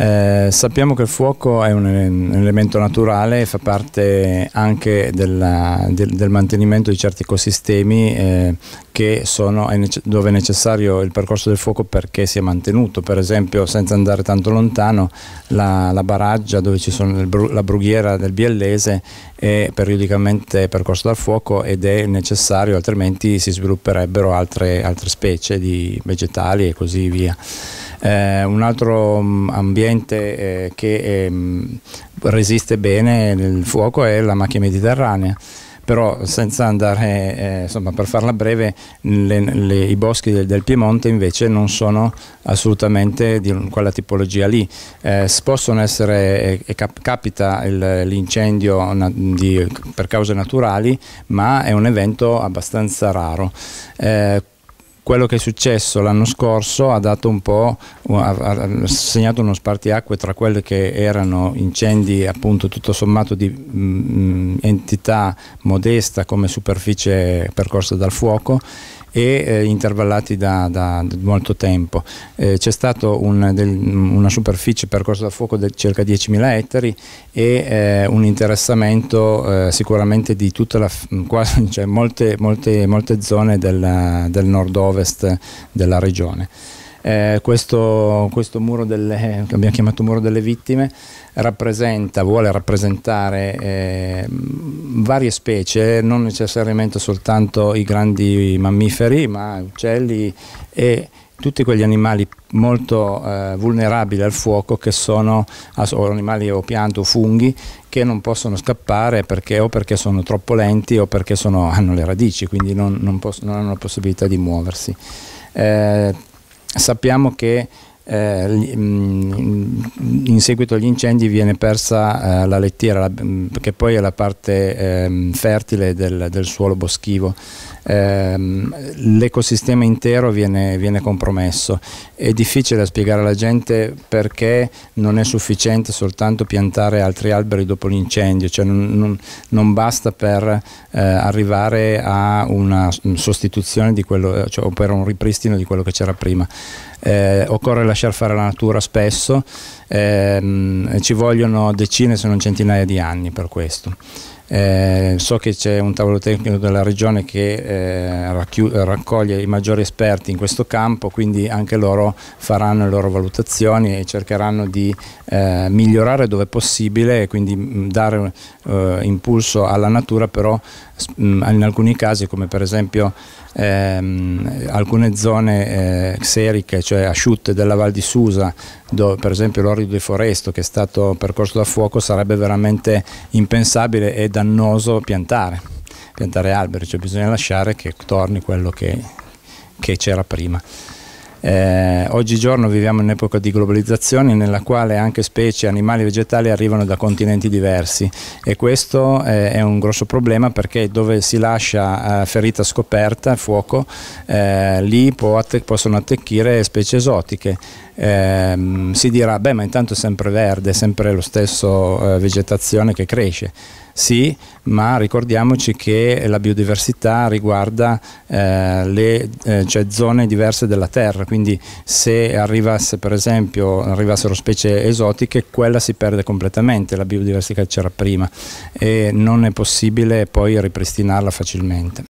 Eh, sappiamo che il fuoco è un, elemento naturale e fa parte anche della, del, del, mantenimento di certi ecosistemi eh, sono, dove è necessario il percorso del fuoco perché sia mantenuto. Per esempio, senza andare tanto lontano, la, la baraggia dove ci sono bru, la brughiera del Biellese è periodicamente percorsa dal fuoco ed è necessario, altrimenti si svilupperebbero altre, altre specie di vegetali e così via. Eh, un altro mm, ambiente eh, che eh, resiste bene il fuoco è la macchia mediterranea però senza andare, eh, insomma per farla breve, le, le, i boschi del, del, Piemonte invece non sono assolutamente di quella tipologia lì. Eh, possono essere, eh, cap capita l'incendio per cause naturali, ma è un evento abbastanza raro. Eh, quello che è successo l'anno scorso ha, un ha, ha segnato uno spartiacque tra quelli che erano incendi appunto tutto sommato di mh, mm, mm, entità modesta come superficie percorsa dal fuoco e eh, intervallati da, da, da, molto tempo. Eh, c'è stata un, una superficie percorsa da fuoco di circa 10.000 ettari e eh, un interessamento eh, sicuramente di la, quasi, cioè molte, molte, molte, zone del, del nord-ovest della regione. Eh, questo, questo, muro delle, eh, che abbiamo chiamato muro delle vittime rappresenta, vuole rappresentare eh, varie specie, non necessariamente soltanto i grandi mammiferi, ma uccelli e tutti quegli animali molto eh, vulnerabili al fuoco che sono ah, o animali o piante o funghi che non possono scappare perché, o perché sono troppo lenti o perché sono, hanno le radici, quindi non, non, posso, non hanno la possibilità di muoversi. Eh, sappiamo che eh, mm, in seguito agli incendi viene persa eh, la lettiera, la, mm, che poi è la parte eh, fertile del, del, suolo boschivo. Ehm, l'ecosistema intero viene, viene, compromesso. È difficile spiegare alla gente perché non è sufficiente soltanto piantare altri alberi dopo l'incendio, cioè non, non, non, basta per eh, arrivare a una sostituzione di quello, cioè, o per un ripristino di quello che c'era prima. Eh, occorre lasciare lasciar fare la natura spesso, ehm, ci vogliono decine se non centinaia di anni per questo. Eh, so che c'è un tavolo tecnico della regione che eh, racchiu- raccoglie i maggiori esperti in questo campo, quindi anche loro faranno le loro valutazioni e cercheranno di eh, migliorare dove possibile e quindi mm, dare eh, impulso alla natura, però mm, in alcuni casi, come per esempio ehm, alcune zone xeriche, eh, cioè asciutte della Val di Susa, do, per esempio l'Orio di Foresto che è stato percorso da fuoco sarebbe veramente impensabile e dannoso piantare, piantare alberi, cioè bisogna lasciare che torni quello che c'era prima. Eh, oggigiorno viviamo in un'epoca di globalizzazione nella quale anche specie, animali e vegetali arrivano da continenti diversi e questo eh, è un grosso problema perché dove si lascia eh, ferita scoperta, fuoco, eh, lì att possono attecchire specie esotiche. Ehm, si dirà, beh ma intanto è sempre verde, è sempre lo stesso eh, vegetazione che cresce sì, ma ricordiamoci che la biodiversità riguarda eh, le eh, cioè zone diverse della Terra, quindi se arrivasse per esempio, arrivassero specie esotiche, quella si perde completamente, la biodiversità che c'era prima e non è possibile poi ripristinarla facilmente.